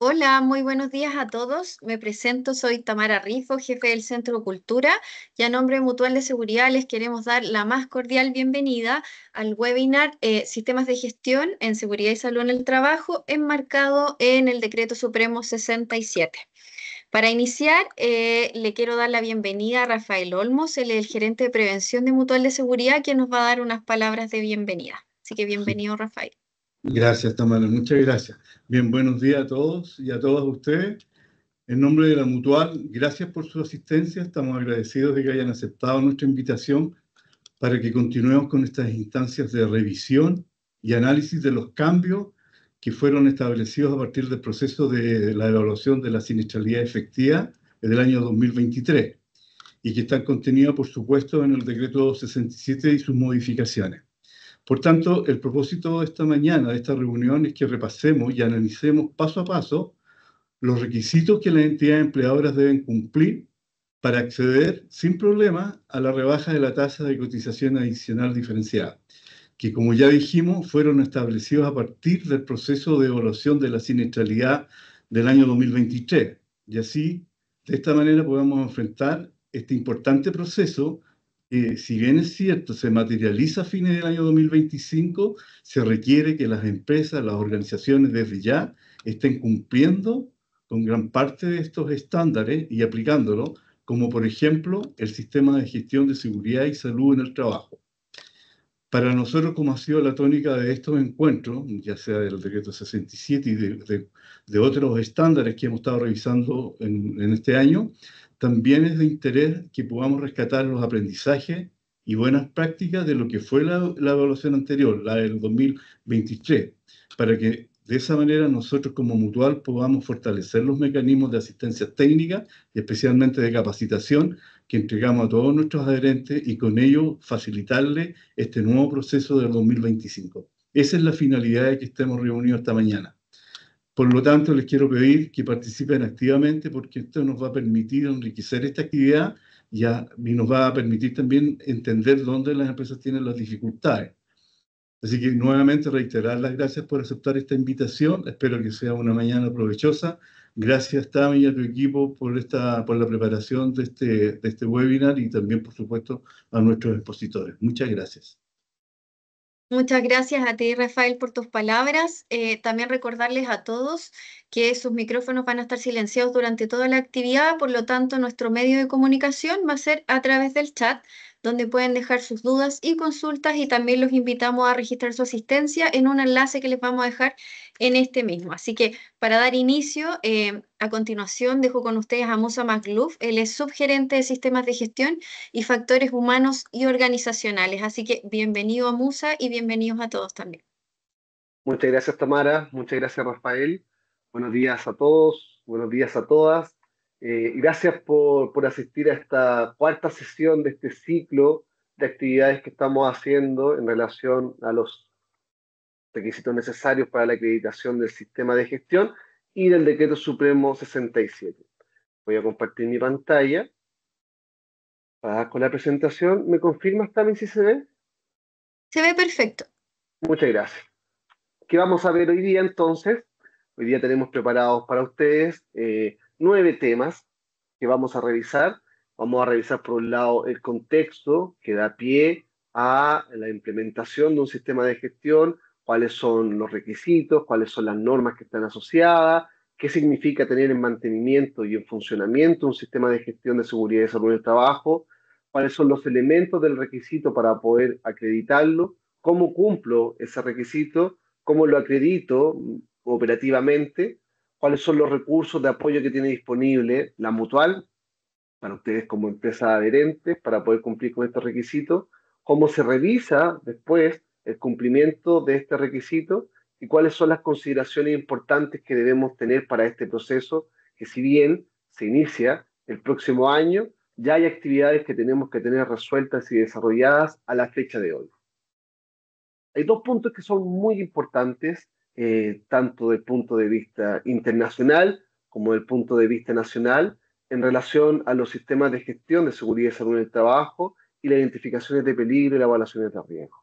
Hola, muy buenos días a todos. Me presento, soy Tamara Rifo, jefe del Centro Cultura y a nombre de Mutual de Seguridad les queremos dar la más cordial bienvenida al webinar eh, Sistemas de Gestión en Seguridad y Salud en el Trabajo enmarcado en el Decreto Supremo 67. Para iniciar, eh, le quiero dar la bienvenida a Rafael Olmos, el gerente de prevención de Mutual de Seguridad, quien nos va a dar unas palabras de bienvenida. Así que bienvenido, Rafael. Gracias, Tamara. Muchas gracias. Bien, buenos días a todos y a todas ustedes. En nombre de la Mutual, gracias por su asistencia. Estamos agradecidos de que hayan aceptado nuestra invitación para que continuemos con estas instancias de revisión y análisis de los cambios que fueron establecidos a partir del proceso de la evaluación de la siniestralidad efectiva del año 2023 y que están contenidos, por supuesto, en el decreto 67 y sus modificaciones. Por tanto, el propósito de esta mañana, de esta reunión, es que repasemos y analicemos paso a paso los requisitos que las entidades empleadoras deben cumplir para acceder sin problema a la rebaja de la tasa de cotización adicional diferenciada, que como ya dijimos fueron establecidos a partir del proceso de evaluación de la siniestralidad del año 2023. Y así, de esta manera podemos enfrentar este importante proceso si bien es cierto, se materializa a fines del año 2025, se requiere que las empresas, las organizaciones desde ya estén cumpliendo con gran parte de estos estándares y aplicándolo, como por ejemplo el sistema de gestión de seguridad y salud en el trabajo. Para nosotros, como ha sido la tónica de estos encuentros, ya sea del decreto 67 y de, otros estándares que hemos estado revisando en, en este año, también es de interés que podamos rescatar los aprendizajes y buenas prácticas de lo que fue la, evaluación anterior, la del 2023, para que de esa manera nosotros como mutual podamos fortalecer los mecanismos de asistencia técnica especialmente de capacitación que entregamos a todos nuestros adherentes y con ello facilitarle este nuevo proceso del 2025. Esa es la finalidad de que estemos reunidos esta mañana. Por lo tanto, les quiero pedir que participen activamente porque esto nos va a permitir enriquecer esta actividad y, nos va a permitir también entender dónde las empresas tienen las dificultades. Así que nuevamente reiterar las gracias por aceptar esta invitación. Espero que sea una mañana provechosa. Gracias, también a tu equipo por, esta, por la preparación de este, de este webinar y también, por supuesto, a nuestros expositores. Muchas gracias. Muchas gracias a ti, Rafael, por tus palabras. Eh, también recordarles a todos que sus micrófonos van a estar silenciados durante toda la actividad, por lo tanto, nuestro medio de comunicación va a ser a través del chat donde pueden dejar sus dudas y consultas y también los invitamos a registrar su asistencia en un enlace que les vamos a dejar en este mismo. Así que para dar inicio, eh, a continuación dejo con ustedes a Musa Magluf, él es subgerente de sistemas de gestión y factores humanos y organizacionales. Así que bienvenido a Musa y bienvenidos a todos también. Muchas gracias Tamara, muchas gracias Rafael, buenos días a todos, buenos días a todas. Eh, gracias por, por, asistir a esta cuarta sesión de este ciclo de actividades que estamos haciendo en relación a los requisitos necesarios para la acreditación del sistema de gestión y del decreto supremo 67. Voy a compartir mi pantalla. Para ah, con la presentación, ¿me confirmas también si se ve? Se ve perfecto. Muchas gracias. ¿Qué vamos a ver hoy día entonces? Hoy día tenemos preparados para ustedes eh, nueve temas que vamos a revisar. Vamos a revisar por un lado el contexto que da pie a la implementación de un sistema de gestión, cuáles son los requisitos, cuáles son las normas que están asociadas, qué significa tener en mantenimiento y en funcionamiento un sistema de gestión de seguridad y salud en el trabajo, cuáles son los elementos del requisito para poder acreditarlo, cómo cumplo ese requisito, cómo lo acredito operativamente cuáles son los recursos de apoyo que tiene disponible la mutual para ustedes como empresa adherente para poder cumplir con estos requisitos, cómo se revisa después el cumplimiento de este requisito y cuáles son las consideraciones importantes que debemos tener para este proceso, que si bien se inicia el próximo año, ya hay actividades que tenemos que tener resueltas y desarrolladas a la fecha de hoy. Hay dos puntos que son muy importantes eh, tanto del punto de vista internacional como del punto de vista nacional, en relación a los sistemas de gestión de seguridad y salud en el trabajo y las identificaciones de peligro y las evaluaciones de riesgo.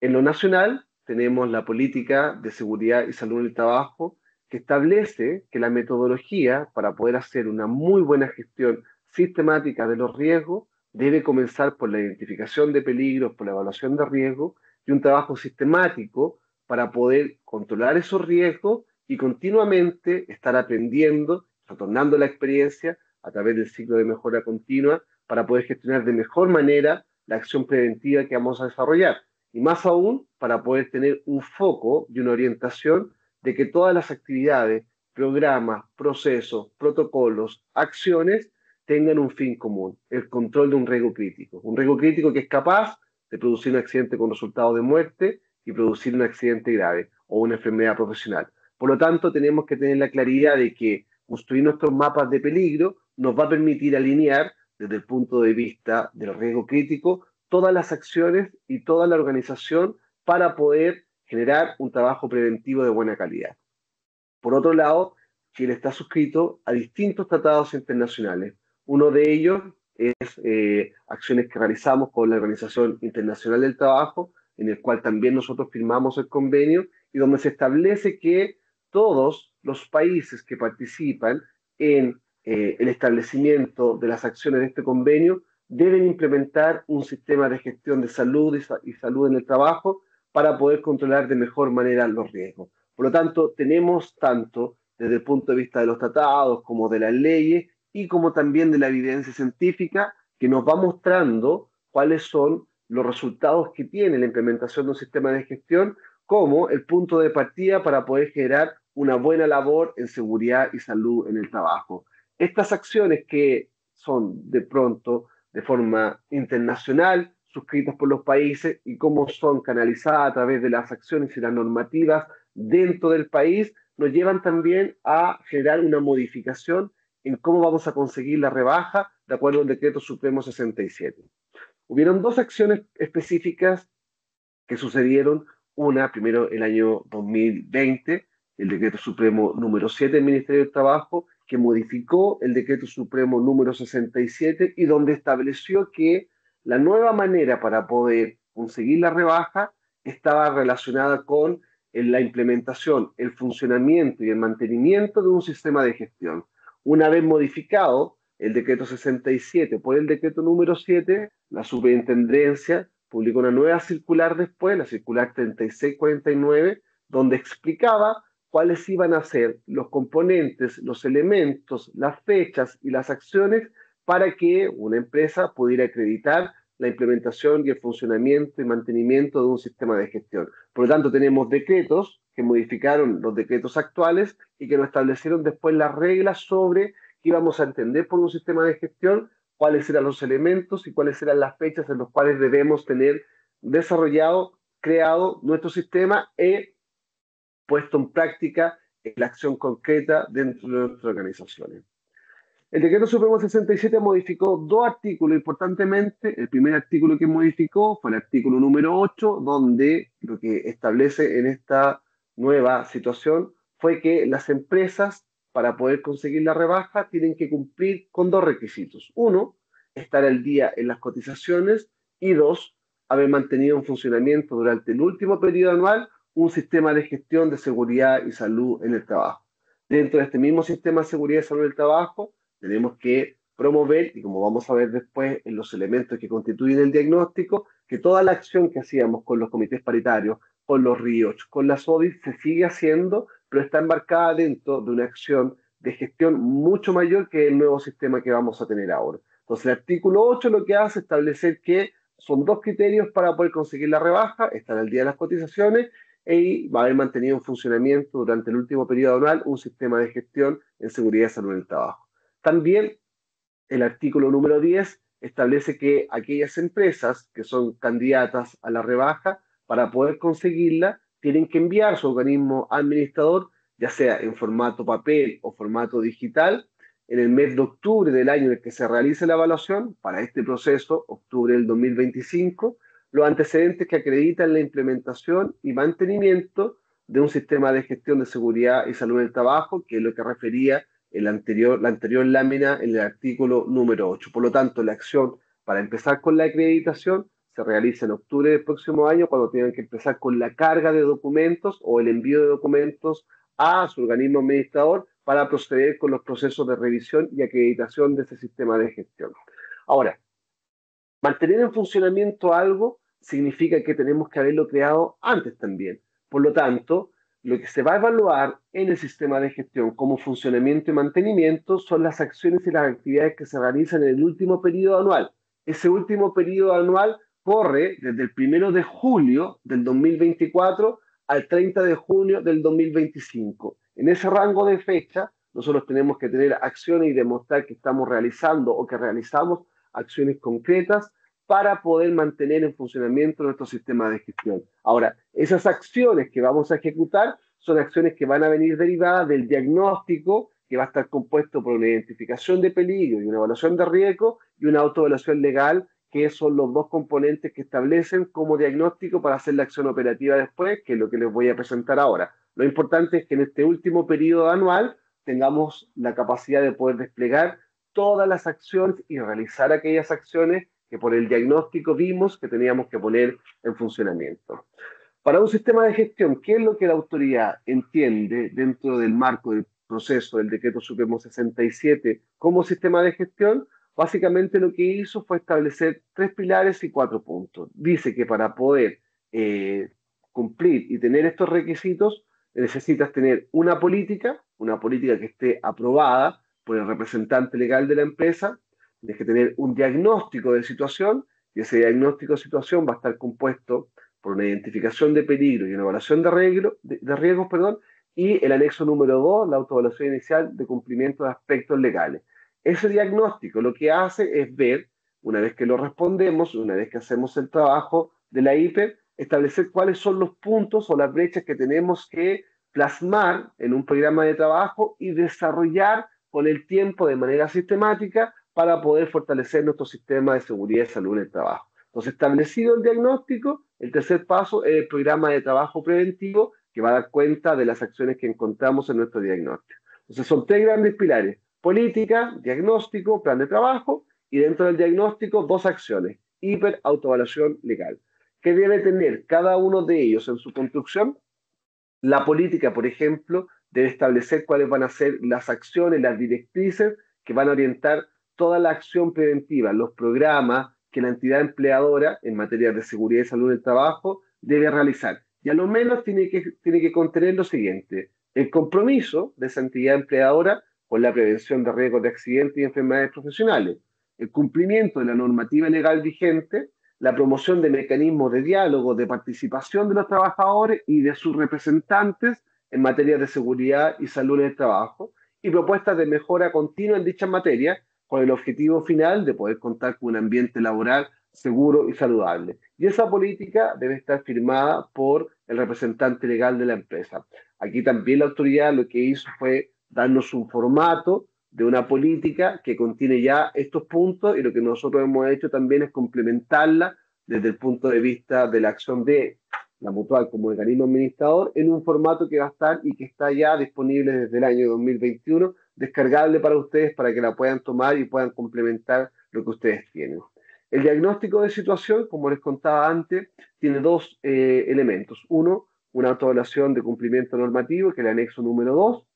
En lo nacional, tenemos la política de seguridad y salud en el trabajo que establece que la metodología para poder hacer una muy buena gestión sistemática de los riesgos debe comenzar por la identificación de peligros, por la evaluación de riesgo y un trabajo sistemático para poder controlar esos riesgos y continuamente estar aprendiendo, retornando la experiencia a través del ciclo de mejora continua para poder gestionar de mejor manera la acción preventiva que vamos a desarrollar. Y más aún, para poder tener un foco y una orientación de que todas las actividades, programas, procesos, protocolos, acciones tengan un fin común, el control de un riesgo crítico. Un riesgo crítico que es capaz de producir un accidente con resultado de muerte y producir un accidente grave o una enfermedad profesional. Por lo tanto, tenemos que tener la claridad de que construir nuestros mapas de peligro nos va a permitir alinear desde el punto de vista del riesgo crítico todas las acciones y toda la organización para poder generar un trabajo preventivo de buena calidad. Por otro lado, Chile está suscrito a distintos tratados internacionales. Uno de ellos es eh, acciones que realizamos con la Organización Internacional del Trabajo en el cual también nosotros firmamos el convenio y donde se establece que todos los países que participan en eh, el establecimiento de las acciones de este convenio deben implementar un sistema de gestión de salud y salud en el trabajo para poder controlar de mejor manera los riesgos. Por lo tanto, tenemos tanto desde el punto de vista de los tratados como de las leyes y como también de la evidencia científica que nos va mostrando cuáles son los resultados que tiene la implementación de un sistema de gestión como el punto de partida para poder generar una buena labor en seguridad y salud en el trabajo. Estas acciones que son de pronto de forma internacional suscritas por los países y cómo son canalizadas a través de las acciones y las normativas dentro del país, nos llevan también a generar una modificación en cómo vamos a conseguir la rebaja de acuerdo al decreto supremo 67. Hubieron dos acciones específicas que sucedieron. Una, primero, el año 2020, el decreto supremo número 7 del Ministerio de Trabajo, que modificó el decreto supremo número 67 y donde estableció que la nueva manera para poder conseguir la rebaja estaba relacionada con la implementación, el funcionamiento y el mantenimiento de un sistema de gestión. Una vez modificado, el decreto 67. Por el decreto número 7, la superintendencia publicó una nueva circular después, la circular 3649, donde explicaba cuáles iban a ser los componentes, los elementos, las fechas y las acciones para que una empresa pudiera acreditar la implementación y el funcionamiento y mantenimiento de un sistema de gestión. Por lo tanto, tenemos decretos que modificaron los decretos actuales y que nos establecieron después las reglas sobre qué íbamos a entender por un sistema de gestión, cuáles eran los elementos y cuáles eran las fechas en las cuales debemos tener desarrollado, creado nuestro sistema e puesto en práctica la acción concreta dentro de nuestras organizaciones. El decreto supremo 67 modificó dos artículos importantemente. El primer artículo que modificó fue el artículo número 8, donde lo que establece en esta nueva situación fue que las empresas para poder conseguir la rebaja tienen que cumplir con dos requisitos. Uno, estar al día en las cotizaciones y dos, haber mantenido en funcionamiento durante el último periodo anual un sistema de gestión de seguridad y salud en el trabajo. Dentro de este mismo sistema de seguridad y salud en el trabajo, tenemos que promover, y como vamos a ver después en los elementos que constituyen el diagnóstico, que toda la acción que hacíamos con los comités paritarios, con los ríos, con las ODIs, se sigue haciendo pero está embarcada dentro de una acción de gestión mucho mayor que el nuevo sistema que vamos a tener ahora. Entonces, el artículo 8 lo que hace es establecer que son dos criterios para poder conseguir la rebaja, estar al día de las cotizaciones y e haber mantenido en funcionamiento durante el último periodo anual un sistema de gestión en seguridad y salud en el trabajo. También el artículo número 10 establece que aquellas empresas que son candidatas a la rebaja, para poder conseguirla, tienen que enviar su organismo administrador, ya sea en formato papel o formato digital, en el mes de octubre del año en el que se realice la evaluación, para este proceso, octubre del 2025, los antecedentes que acreditan la implementación y mantenimiento de un sistema de gestión de seguridad y salud en el trabajo, que es lo que refería anterior, la anterior lámina en el artículo número 8. Por lo tanto, la acción para empezar con la acreditación se realiza en octubre del próximo año, cuando tengan que empezar con la carga de documentos o el envío de documentos a su organismo administrador para proceder con los procesos de revisión y acreditación de ese sistema de gestión. Ahora, mantener en funcionamiento algo significa que tenemos que haberlo creado antes también. Por lo tanto, lo que se va a evaluar en el sistema de gestión como funcionamiento y mantenimiento son las acciones y las actividades que se realizan en el último periodo anual. Ese último periodo anual corre desde el primero de julio del 2024 al 30 de junio del 2025. En ese rango de fecha, nosotros tenemos que tener acciones y demostrar que estamos realizando o que realizamos acciones concretas para poder mantener en funcionamiento nuestro sistema de gestión. Ahora, esas acciones que vamos a ejecutar son acciones que van a venir derivadas del diagnóstico que va a estar compuesto por una identificación de peligro y una evaluación de riesgo y una autoevaluación legal que son los dos componentes que establecen como diagnóstico para hacer la acción operativa después, que es lo que les voy a presentar ahora. Lo importante es que en este último periodo anual tengamos la capacidad de poder desplegar todas las acciones y realizar aquellas acciones que por el diagnóstico vimos que teníamos que poner en funcionamiento. Para un sistema de gestión, ¿qué es lo que la autoridad entiende dentro del marco del proceso del decreto supremo 67 como sistema de gestión? básicamente lo que hizo fue establecer tres pilares y cuatro puntos. Dice que para poder eh, cumplir y tener estos requisitos necesitas tener una política, una política que esté aprobada por el representante legal de la empresa, tienes que tener un diagnóstico de situación y ese diagnóstico de situación va a estar compuesto por una identificación de peligro y una evaluación de, riesgos perdón, y el anexo número 2, la autoevaluación inicial de cumplimiento de aspectos legales. Ese diagnóstico lo que hace es ver, una vez que lo respondemos, una vez que hacemos el trabajo de la hiper, establecer cuáles son los puntos o las brechas que tenemos que plasmar en un programa de trabajo y desarrollar con el tiempo de manera sistemática para poder fortalecer nuestro sistema de seguridad y salud en el trabajo. Entonces, establecido el diagnóstico, el tercer paso es el programa de trabajo preventivo que va a dar cuenta de las acciones que encontramos en nuestro diagnóstico. Entonces, son tres grandes pilares política, diagnóstico, plan de trabajo y dentro del diagnóstico dos acciones, hiper hiperautoevaluación legal, que debe tener cada uno de ellos en su construcción. La política, por ejemplo, debe establecer cuáles van a ser las acciones, las directrices que van a orientar toda la acción preventiva, los programas que la entidad empleadora en materia de seguridad y salud del trabajo debe realizar. Y a lo menos tiene que, tiene que contener lo siguiente, el compromiso de esa entidad empleadora con la prevención de riesgos de accidentes y enfermedades profesionales, el cumplimiento de la normativa legal vigente, la promoción de mecanismos de diálogo, de participación de los trabajadores y de sus representantes en materia de seguridad y salud en el trabajo, y propuestas de mejora continua en dicha materia, con el objetivo final de poder contar con un ambiente laboral seguro y saludable. Y esa política debe estar firmada por el representante legal de la empresa. Aquí también la autoridad lo que hizo fue darnos un formato de una política que contiene ya estos puntos y lo que nosotros hemos hecho también es complementarla desde el punto de vista de la acción de la mutual como organismo administrador en un formato que va a estar y que está ya disponible desde el año 2021, descargable para ustedes para que la puedan tomar y puedan complementar lo que ustedes tienen. El diagnóstico de situación, como les contaba antes, tiene dos eh, elementos. Uno, una autoevaluación de cumplimiento normativo, que es el anexo número 2,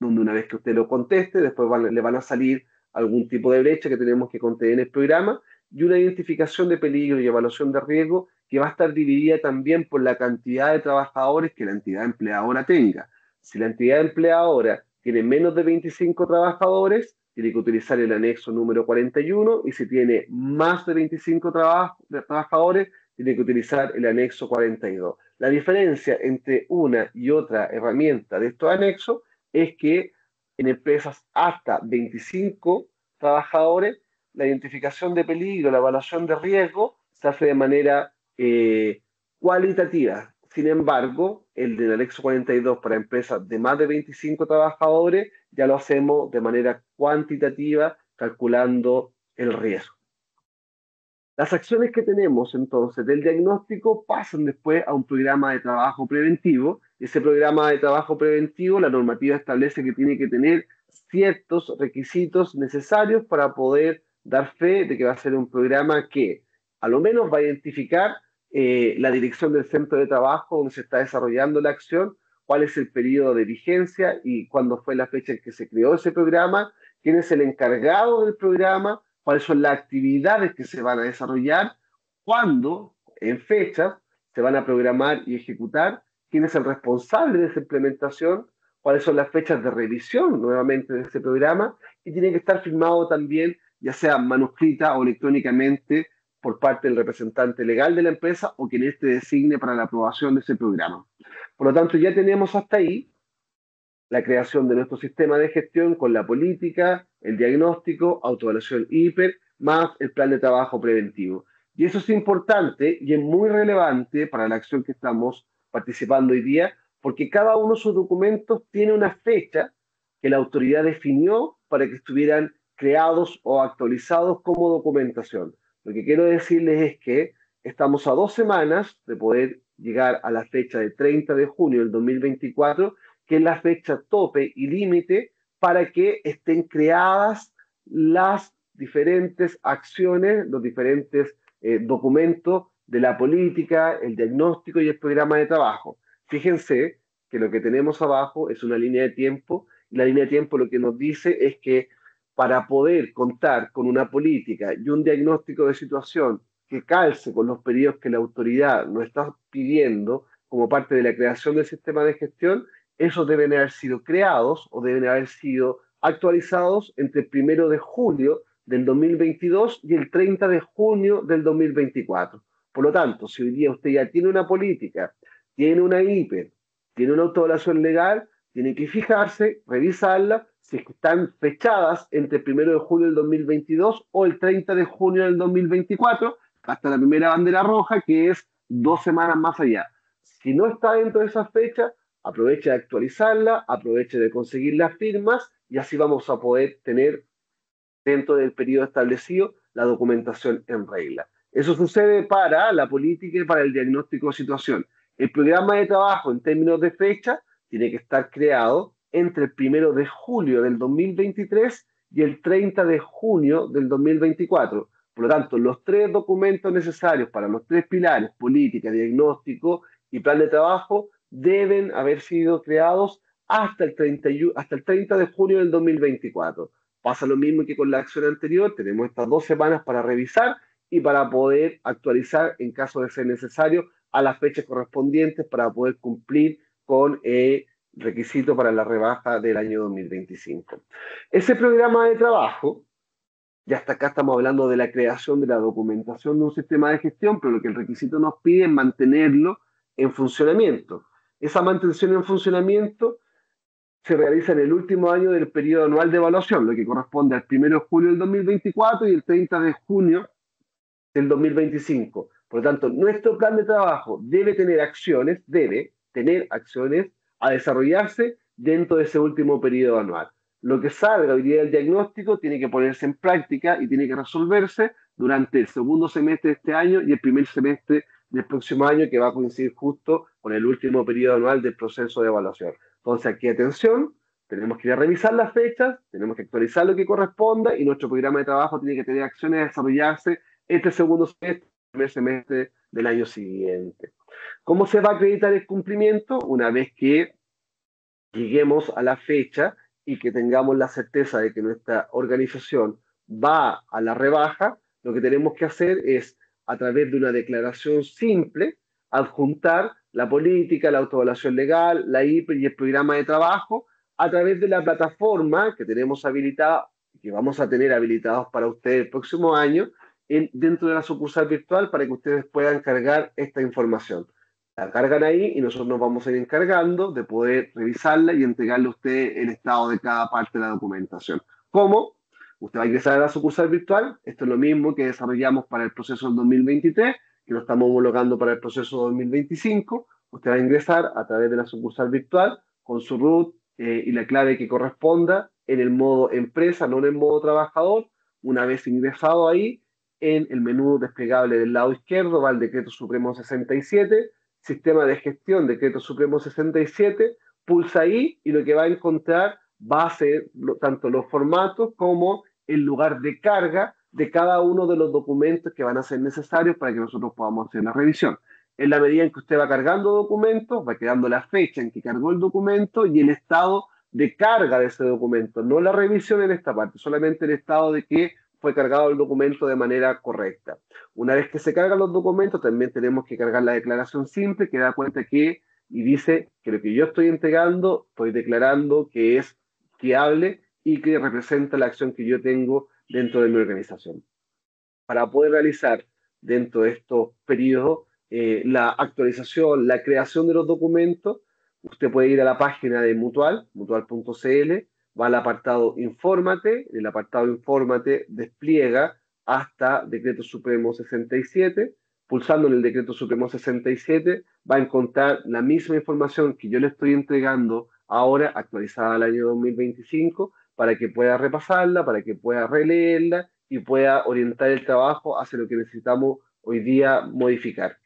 donde una vez que usted lo conteste, después le van a salir algún tipo de brecha que tenemos que contener en el programa y una identificación de peligro y evaluación de riesgo que va a estar dividida también por la cantidad de trabajadores que la entidad empleadora tenga. Si la entidad empleadora tiene menos de 25 trabajadores, tiene que utilizar el anexo número 41 y si tiene más de 25 trabajadores, tiene que utilizar el anexo 42. La diferencia entre una y otra herramienta de estos anexos es que en empresas hasta 25 trabajadores, la identificación de peligro, la evaluación de riesgo se hace de manera eh, cualitativa. Sin embargo, el del anexo 42 para empresas de más de 25 trabajadores ya lo hacemos de manera cuantitativa, calculando el riesgo. Las acciones que tenemos entonces del diagnóstico pasan después a un programa de trabajo preventivo ese programa de trabajo preventivo, la normativa establece que tiene que tener ciertos requisitos necesarios para poder dar fe de que va a ser un programa que a lo menos va a identificar eh, la dirección del centro de trabajo donde se está desarrollando la acción, cuál es el periodo de vigencia y cuándo fue la fecha en que se creó ese programa, quién es el encargado del programa, cuáles son las actividades que se van a desarrollar, cuándo, en fecha, se van a programar y ejecutar quién es el responsable de esa implementación, cuáles son las fechas de revisión nuevamente de ese programa y tiene que estar firmado también, ya sea manuscrita o electrónicamente, por parte del representante legal de la empresa o quien éste designe para la aprobación de ese programa. Por lo tanto, ya tenemos hasta ahí la creación de nuestro sistema de gestión con la política, el diagnóstico, autoevaluación hiper, más el plan de trabajo preventivo. Y eso es importante y es muy relevante para la acción que estamos participando hoy día, porque cada uno de sus documentos tiene una fecha que la autoridad definió para que estuvieran creados o actualizados como documentación. Lo que quiero decirles es que estamos a dos semanas de poder llegar a la fecha de 30 de junio del 2024, que es la fecha tope y límite para que estén creadas las diferentes acciones, los diferentes eh, documentos de la política, el diagnóstico y el programa de trabajo. Fíjense que lo que tenemos abajo es una línea de tiempo y la línea de tiempo lo que nos dice es que para poder contar con una política y un diagnóstico de situación que calce con los periodos que la autoridad nos está pidiendo como parte de la creación del sistema de gestión, esos deben haber sido creados o deben haber sido actualizados entre el primero de julio del 2022 y el 30 de junio del 2024. Por lo tanto, si hoy día usted ya tiene una política, tiene una IPE, tiene una autorización legal, tiene que fijarse, revisarla, si están fechadas entre el 1 de julio del 2022 o el 30 de junio del 2024, hasta la primera bandera roja, que es dos semanas más allá. Si no está dentro de esa fecha, aproveche de actualizarla, aproveche de conseguir las firmas y así vamos a poder tener dentro del periodo establecido la documentación en regla. Eso sucede para la política y para el diagnóstico de situación. El programa de trabajo en términos de fecha tiene que estar creado entre el primero de julio del 2023 y el 30 de junio del 2024. Por lo tanto, los tres documentos necesarios para los tres pilares, política, diagnóstico y plan de trabajo, deben haber sido creados hasta el 30, hasta el 30 de junio del 2024. Pasa lo mismo que con la acción anterior, tenemos estas dos semanas para revisar y para poder actualizar en caso de ser necesario a las fechas correspondientes para poder cumplir con el eh, requisito para la rebaja del año 2025. Ese programa de trabajo, ya hasta acá estamos hablando de la creación de la documentación de un sistema de gestión, pero lo que el requisito nos pide es mantenerlo en funcionamiento. Esa mantención en funcionamiento se realiza en el último año del periodo anual de evaluación, lo que corresponde al 1 de julio del 2024 y el 30 de junio el 2025. Por lo tanto, nuestro plan de trabajo debe tener acciones, debe tener acciones a desarrollarse dentro de ese último periodo anual. Lo que salga la día del diagnóstico tiene que ponerse en práctica y tiene que resolverse durante el segundo semestre de este año y el primer semestre del próximo año, que va a coincidir justo con el último periodo anual del proceso de evaluación. Entonces, aquí atención, tenemos que ir a revisar las fechas, tenemos que actualizar lo que corresponda y nuestro programa de trabajo tiene que tener acciones a desarrollarse este segundo semestre, del año siguiente. ¿Cómo se va a acreditar el cumplimiento? Una vez que lleguemos a la fecha y que tengamos la certeza de que nuestra organización va a la rebaja, lo que tenemos que hacer es, a través de una declaración simple, adjuntar la política, la autoevaluación legal, la IP y el programa de trabajo a través de la plataforma que tenemos habilitada, que vamos a tener habilitados para ustedes el próximo año, dentro de la sucursal virtual para que ustedes puedan cargar esta información. La cargan ahí y nosotros nos vamos a ir encargando de poder revisarla y entregarle a usted el estado de cada parte de la documentación. ¿Cómo? Usted va a ingresar a la sucursal virtual. Esto es lo mismo que desarrollamos para el proceso 2023, que lo estamos homologando para el proceso 2025. Usted va a ingresar a través de la sucursal virtual con su root eh, y la clave que corresponda en el modo empresa, no en el modo trabajador. Una vez ingresado ahí, en el menú desplegable del lado izquierdo va el decreto supremo 67, sistema de gestión, decreto supremo 67, pulsa ahí y lo que va a encontrar va a ser tanto los formatos como el lugar de carga de cada uno de los documentos que van a ser necesarios para que nosotros podamos hacer la revisión. En la medida en que usted va cargando documentos, va quedando la fecha en que cargó el documento y el estado de carga de ese documento, no la revisión en esta parte, solamente el estado de que fue cargado el documento de manera correcta. Una vez que se cargan los documentos, también tenemos que cargar la declaración simple que da cuenta que y dice que lo que yo estoy entregando, estoy declarando que es fiable y que representa la acción que yo tengo dentro de mi organización. Para poder realizar dentro de estos periodos eh, la actualización, la creación de los documentos, usted puede ir a la página de Mutual, mutual.cl, va al apartado Infórmate, en el apartado Infórmate despliega hasta Decreto Supremo 67, pulsando en el Decreto Supremo 67 va a encontrar la misma información que yo le estoy entregando ahora, actualizada al año 2025, para que pueda repasarla, para que pueda releerla y pueda orientar el trabajo hacia lo que necesitamos hoy día modificar.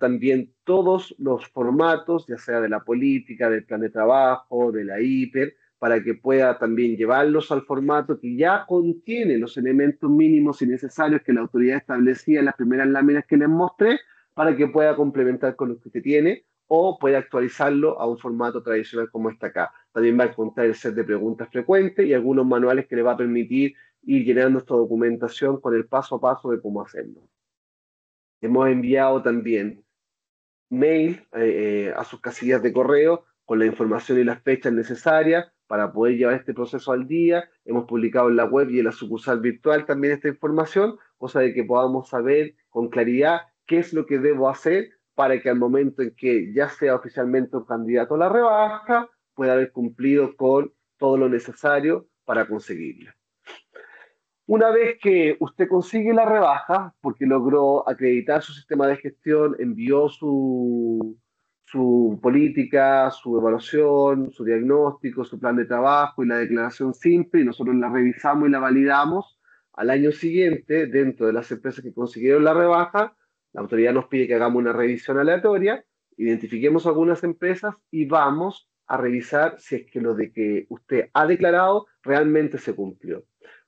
también todos los formatos, ya sea de la política, del plan de trabajo, de la hiper, para que pueda también llevarlos al formato que ya contiene los elementos mínimos y necesarios que la autoridad establecía en las primeras láminas que les mostré, para que pueda complementar con lo que usted tiene o pueda actualizarlo a un formato tradicional como está acá. También va a encontrar el set de preguntas frecuentes y algunos manuales que le va a permitir ir llenando esta documentación con el paso a paso de cómo hacerlo. Hemos enviado también mail eh, eh, a sus casillas de correo con la información y las fechas necesarias para poder llevar este proceso al día. Hemos publicado en la web y en la sucursal virtual también esta información, cosa de que podamos saber con claridad qué es lo que debo hacer para que al momento en que ya sea oficialmente un candidato a la rebaja, pueda haber cumplido con todo lo necesario para conseguirla. Una vez que usted consigue la rebaja, porque logró acreditar su sistema de gestión, envió su, su política, su evaluación, su diagnóstico, su plan de trabajo y la declaración simple, y nosotros la revisamos y la validamos. Al año siguiente, dentro de las empresas que consiguieron la rebaja, la autoridad nos pide que hagamos una revisión aleatoria, identifiquemos algunas empresas y vamos a revisar si es que lo de que usted ha declarado realmente se cumplió.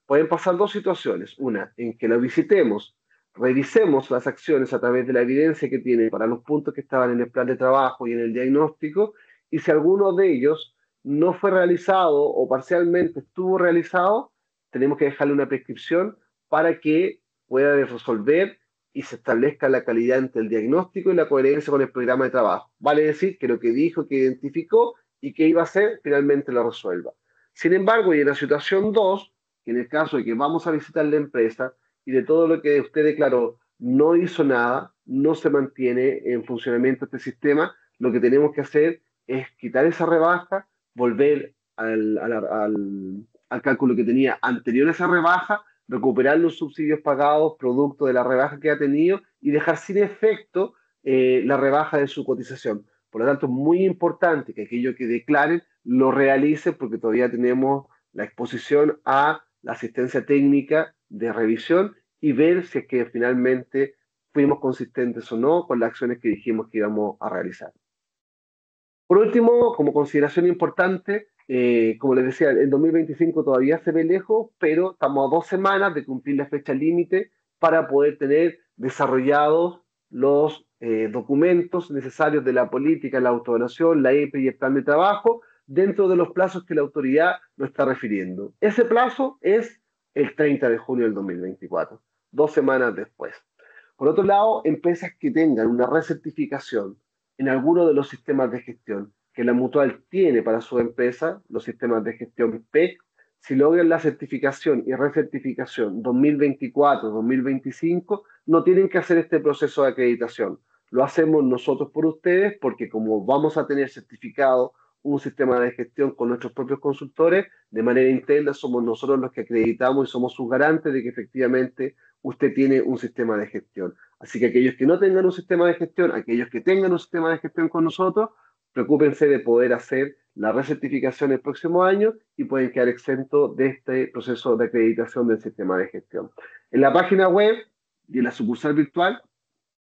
Pueden pasar dos situaciones. Una, en que lo visitemos revisemos las acciones a través de la evidencia que tiene para los puntos que estaban en el plan de trabajo y en el diagnóstico, y si alguno de ellos no fue realizado o parcialmente estuvo realizado, tenemos que dejarle una prescripción para que pueda resolver y se establezca la calidad entre el diagnóstico y la coherencia con el programa de trabajo. Vale decir que lo que dijo, que identificó y que iba a hacer, finalmente lo resuelva. Sin embargo, y en la situación 2, en el caso de que vamos a visitar la empresa, y de todo lo que usted declaró no hizo nada, no se mantiene en funcionamiento este sistema, lo que tenemos que hacer es quitar esa rebaja, volver al, cálculo que tenía anterior a esa rebaja, recuperar los subsidios pagados producto de la rebaja que ha tenido y dejar sin efecto eh, la rebaja de su cotización. Por lo tanto, es muy importante que aquello que declaren lo realice porque todavía tenemos la exposición a la asistencia técnica de revisión y ver si es que finalmente fuimos consistentes o no con las acciones que dijimos que íbamos a realizar. Por último, como consideración importante, eh, como les decía, el 2025 todavía se ve lejos, pero estamos a dos semanas de cumplir la fecha límite para poder tener desarrollados los eh, documentos necesarios de la política, la autoevaluación, la IP e y el plan de trabajo dentro de los plazos que la autoridad nos está refiriendo. Ese plazo es el 30 de junio del 2024, dos semanas después. Por otro lado, empresas que tengan una recertificación en alguno de los sistemas de gestión que la mutual tiene para su empresa, los sistemas de gestión PEC, si logran la certificación y recertificación 2024-2025, no tienen que hacer este proceso de acreditación. Lo hacemos nosotros por ustedes porque como vamos a tener certificado un sistema de gestión con nuestros propios consultores, de manera interna somos nosotros los que acreditamos y somos sus garantes de que efectivamente usted tiene un sistema de gestión. Así que aquellos que no tengan un sistema de gestión, aquellos que tengan un sistema de gestión con nosotros, preocúpense de poder hacer la recertificación el próximo año y pueden quedar exentos de este proceso de acreditación del sistema de gestión. En la página web y en la sucursal virtual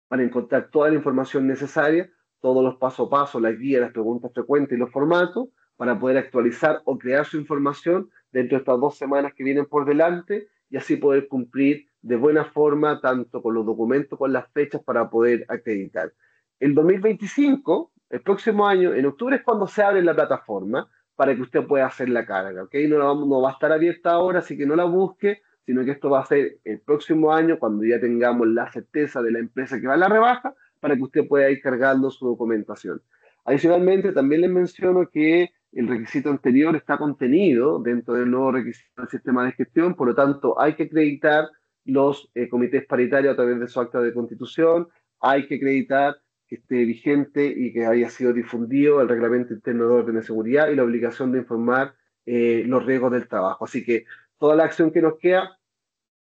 van a encontrar toda la información necesaria todos los paso a paso, las guías, las preguntas frecuentes y los formatos para poder actualizar o crear su información dentro de estas dos semanas que vienen por delante y así poder cumplir de buena forma tanto con los documentos, con las fechas para poder acreditar. El 2025, el próximo año, en octubre es cuando se abre la plataforma para que usted pueda hacer la carga, ¿ok? No, no va a estar abierta ahora, así que no la busque, sino que esto va a ser el próximo año cuando ya tengamos la certeza de la empresa que va a la rebaja para que usted pueda ir cargando su documentación. Adicionalmente, también les menciono que el requisito anterior está contenido dentro del nuevo requisito del sistema de gestión, por lo tanto, hay que acreditar los eh, comités paritarios a través de su acta de constitución, hay que acreditar que esté vigente y que haya sido difundido el reglamento interno de orden de seguridad y la obligación de informar eh, los riesgos del trabajo. Así que toda la acción que nos queda,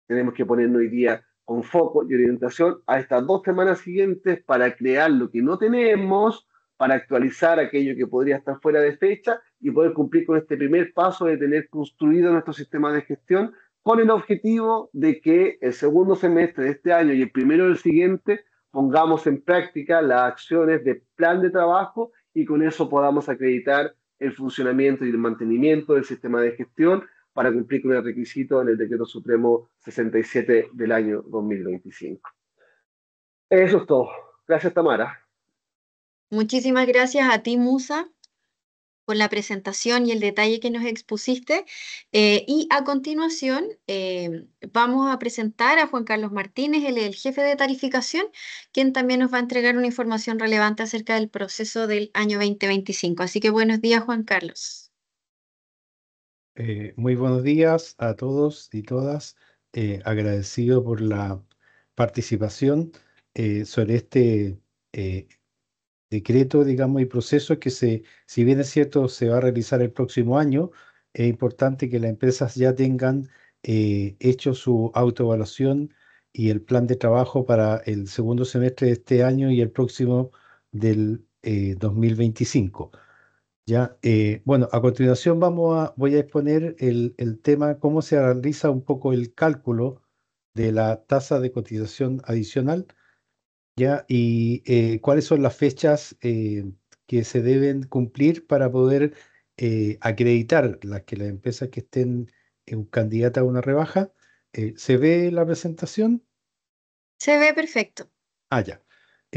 tenemos que ponernos hoy día con foco y orientación a estas dos semanas siguientes para crear lo que no tenemos, para actualizar aquello que podría estar fuera de fecha y poder cumplir con este primer paso de tener construido nuestro sistema de gestión con el objetivo de que el segundo semestre de este año y el primero del siguiente pongamos en práctica las acciones de plan de trabajo y con eso podamos acreditar el funcionamiento y el mantenimiento del sistema de gestión para cumplir con el requisito en el Decreto Supremo 67 del año 2025. Eso es todo. Gracias, Tamara. Muchísimas gracias a ti, Musa, por la presentación y el detalle que nos expusiste. Eh, y a continuación eh, vamos a presentar a Juan Carlos Martínez, el jefe de tarificación, quien también nos va a entregar una información relevante acerca del proceso del año 2025. Así que buenos días, Juan Carlos. Eh, muy buenos días a todos y todas. Eh, agradecido por la participación eh, sobre este decreto, digamos, y proceso que se, si bien es cierto, se va a realizar el próximo año, es importante que las empresas ya tengan hecho su autoevaluación y el plan de trabajo para el segundo semestre de este año y el próximo del 2025. Ya, eh, bueno, a continuación vamos a, voy a exponer el, tema, cómo se realiza un poco el cálculo de la tasa de cotización adicional, ya, y eh, cuáles son las fechas eh, que se deben cumplir para poder eh, acreditar las que las empresas que estén candidatas a una rebaja. ¿Se ve la presentación? Se ve perfecto. Ah, ya.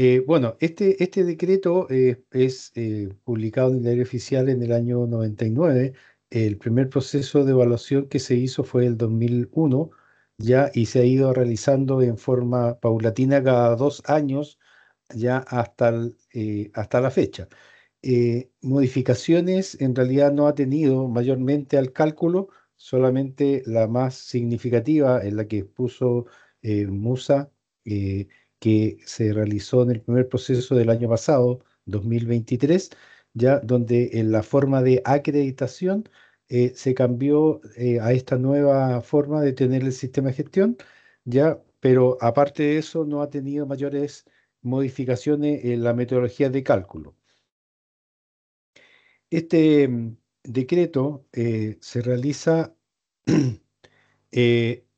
Eh, bueno, este, este decreto eh, es eh, publicado en el diario oficial en el año 99. El primer proceso de evaluación que se hizo fue el 2001 ya y se ha ido realizando en forma paulatina cada dos años ya hasta, hasta la fecha. modificaciones en realidad no ha tenido mayormente al cálculo, solamente la más significativa es la que expuso Musa que se realizó en el primer proceso del año pasado, 2023, ya donde en la forma de acreditación eh, se cambió eh, a esta nueva forma de tener el sistema de gestión, ya, pero aparte de eso no ha tenido mayores modificaciones en la metodología de cálculo. Este mm, decreto eh, se realiza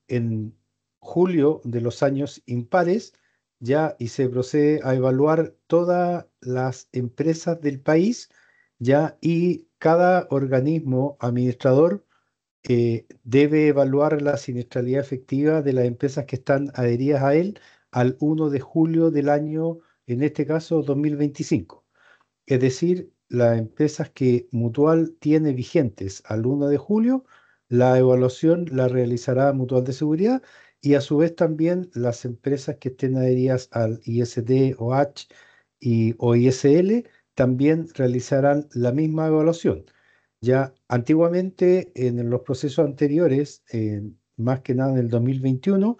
en julio de los años impares ya y se procede a evaluar todas las empresas del país ya y cada organismo administrador eh, debe evaluar la siniestralidad efectiva de las empresas que están adheridas a él al 1 de julio del año, en este caso 2025. Es decir, las empresas que Mutual tiene vigentes al 1 de julio, la evaluación la realizará Mutual de Seguridad y a su vez también las empresas que estén adheridas al ISD, H y, o ISL también realizarán la misma evaluación. Ya antiguamente, en los procesos anteriores, más que nada en el 2021,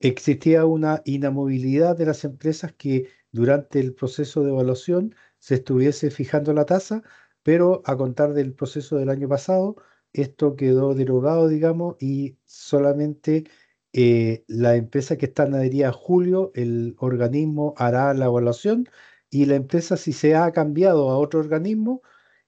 existía una inamovilidad de las empresas que durante el proceso de evaluación se estuviese fijando la tasa, pero a contar del proceso del año pasado, esto quedó derogado, digamos, y solamente eh, la empresa que está adherida a Julio, el organismo hará la evaluación y la empresa si se ha cambiado a otro organismo,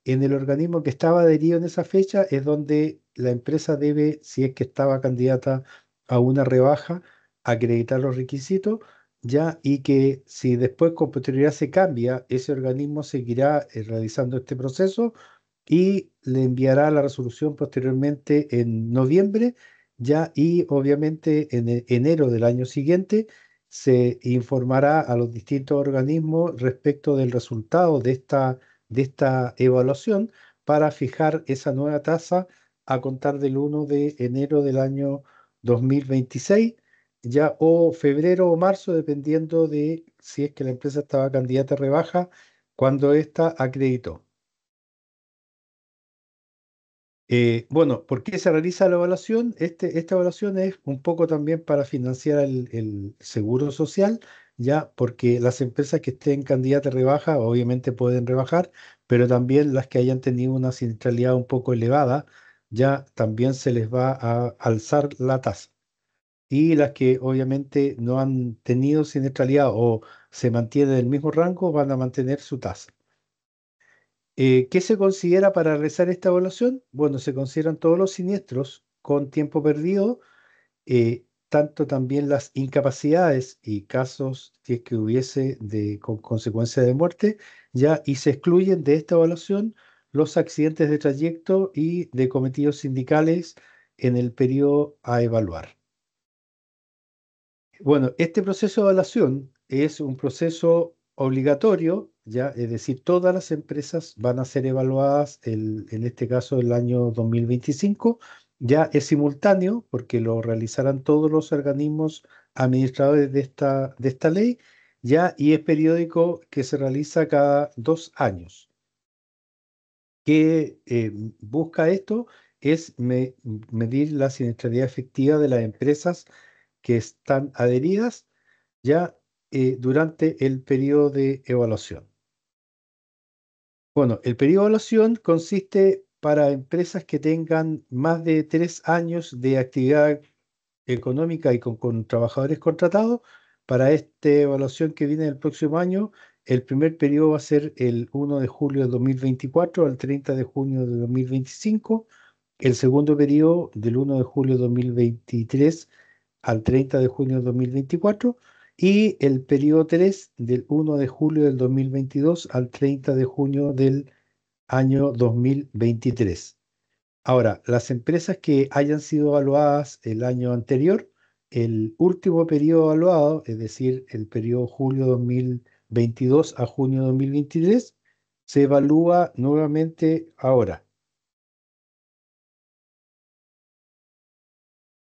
en el organismo que estaba adherido en esa fecha es donde la empresa debe, si es que estaba candidata a una rebaja, acreditar los requisitos ya y que si después con posterioridad se cambia, ese organismo seguirá eh, realizando este proceso y le enviará la resolución posteriormente en noviembre ya y obviamente en e, enero del año siguiente se informará a los distintos organismos respecto del resultado de esta, de esta evaluación para fijar esa nueva tasa a contar del 1 de enero del año 2026, ya o febrero o marzo, dependiendo de si es que la empresa estaba candidata a rebaja cuando ésta acreditó. Eh, bueno, ¿por qué se realiza la evaluación? Este, esta evaluación es un poco también para financiar el, seguro social, ya porque las empresas que estén candidatas a rebaja obviamente pueden rebajar, pero también las que hayan tenido una centralidad un poco elevada, ya también se les va a alzar la tasa. Y las que obviamente no han tenido siniestralidad o se mantienen en el mismo rango van a mantener su tasa. Eh, ¿Qué se considera para realizar esta evaluación? Bueno, se consideran todos los siniestros con tiempo perdido, eh, tanto también las incapacidades y casos que hubiese de, con consecuencia de muerte, ya y se excluyen de esta evaluación los accidentes de trayecto y de cometidos sindicales en el periodo a evaluar. Bueno, este proceso de evaluación es un proceso obligatorio ¿ya? Es decir, todas las empresas van a ser evaluadas, en este caso el año 2025, ya es simultáneo porque lo realizarán todos los organismos administradores de esta, de esta ley, ya, y es periódico que se realiza cada dos años. ¿Qué eh, busca esto? Es medir la siniestralidad efectiva de las empresas que están adheridas ya eh, durante el periodo de evaluación. Bueno, el periodo de evaluación consiste para empresas que tengan más de tres años de actividad económica y con, trabajadores contratados. Para esta evaluación que viene el próximo año, el primer periodo va a ser el 1 de julio de 2024 al 30 de junio de 2025. El segundo periodo del 1 de julio de 2023 al 30 de junio de 2024 y el periodo 3 del 1 de julio del 2022 al 30 de junio del año 2023. Ahora, las empresas que hayan sido evaluadas el año anterior, el último periodo evaluado, es decir, el periodo julio 2022 a junio 2023, se evalúa nuevamente ahora.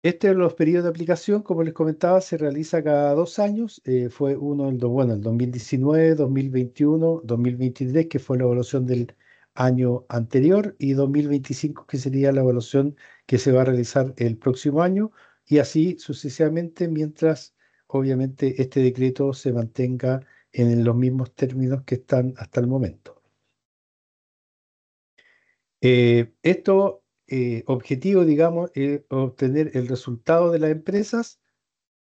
Este los periodos de aplicación, como les comentaba, se realiza cada dos años. Eh, fue uno el, bueno, el 2019, 2021, 2023, que fue la evaluación del año anterior, y 2025, que sería la evaluación que se va a realizar el próximo año, y así sucesivamente, mientras obviamente este decreto se mantenga en los mismos términos que están hasta el momento. Eh, esto eh, objetivo, digamos, es obtener el resultado de las empresas.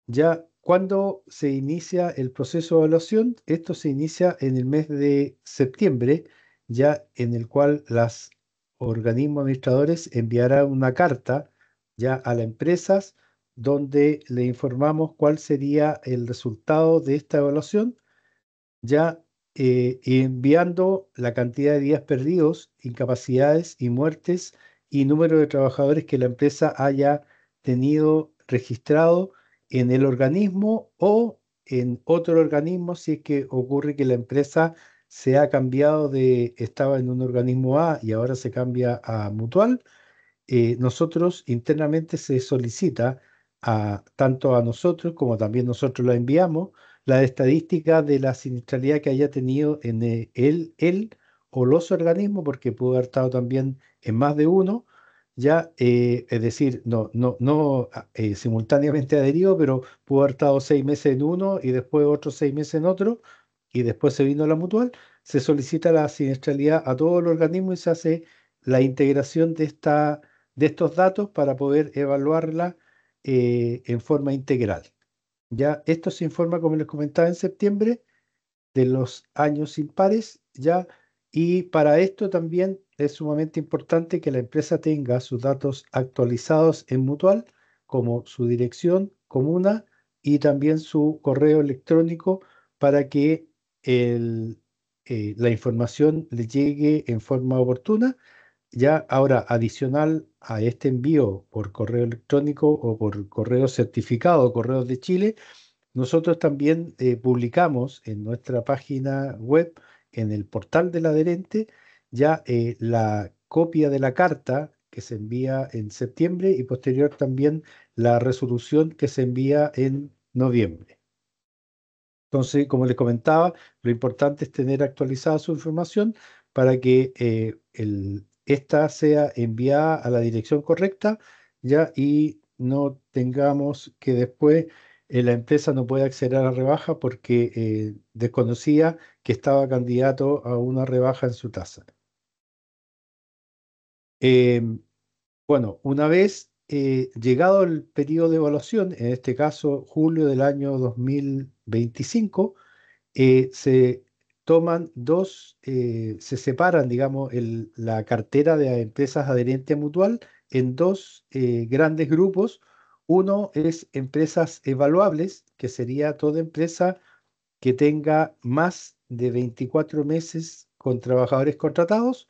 Ya cuando se inicia el proceso de evaluación, esto se inicia en el mes de septiembre, ya en el cual los organismos administradores enviarán una carta ya a las empresas donde le informamos cuál sería el resultado de esta evaluación, ya eh, enviando la cantidad de días perdidos, incapacidades y muertes y número de trabajadores que la empresa haya tenido registrado en el organismo o en otro organismo si es que ocurre que la empresa se ha cambiado de, estaba en un organismo A y ahora se cambia a mutual, eh, nosotros internamente se solicita a, tanto a nosotros como también nosotros la enviamos, la estadística de la sinistralidad que haya tenido en eh, el, el o los organismos, porque pudo haber estado también en más de uno, ya, eh, es decir, no, no, no eh, simultáneamente adherido, pero pudo haber estado seis meses en uno y después otros seis meses en otro, y después se vino la mutual, se solicita la siniestralidad a todo el organismo y se hace la integración de, esta, de estos datos para poder evaluarla eh, en forma integral. Ya esto se informa, como les comentaba, en septiembre de los años impares, ya y para esto también es sumamente importante que la empresa tenga sus datos actualizados en Mutual, como su dirección, comuna y también su correo electrónico para que eh, la información le llegue en forma oportuna. Ya ahora, adicional a este envío por correo electrónico o por correo certificado, correos de Chile, nosotros también eh, publicamos en nuestra página web en el portal del adherente ya eh, la copia de la carta que se envía en septiembre y posterior también la resolución que se envía en noviembre. Entonces, como les comentaba, lo importante es tener actualizada su información para que eh, esta sea enviada a la dirección correcta ya y no tengamos que después eh, la empresa no puede acceder a la rebaja porque eh, desconocía que estaba candidato a una rebaja en su tasa. Em, bueno, una vez eh, llegado el periodo de evaluación, en este caso julio del año 2025, se toman dos, se separan, digamos, la cartera de empresas adherentes a Mutual en dos grandes grupos uno es empresas evaluables, que sería toda empresa que tenga más de 24 meses con trabajadores contratados,